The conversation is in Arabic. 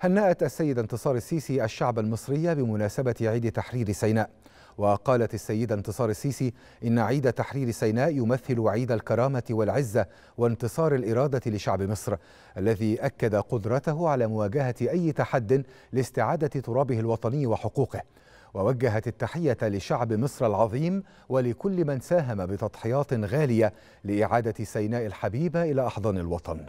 هنأت السيدة انتصار السيسي الشعب المصري بمناسبة عيد تحرير سيناء وقالت السيدة انتصار السيسي إن عيد تحرير سيناء يمثل عيد الكرامة والعزة وانتصار الإرادة لشعب مصر الذي أكد قدرته على مواجهة أي تحد لاستعادة ترابه الوطني وحقوقه ووجهت التحية لشعب مصر العظيم ولكل من ساهم بتضحيات غالية لإعادة سيناء الحبيبة إلى أحضان الوطن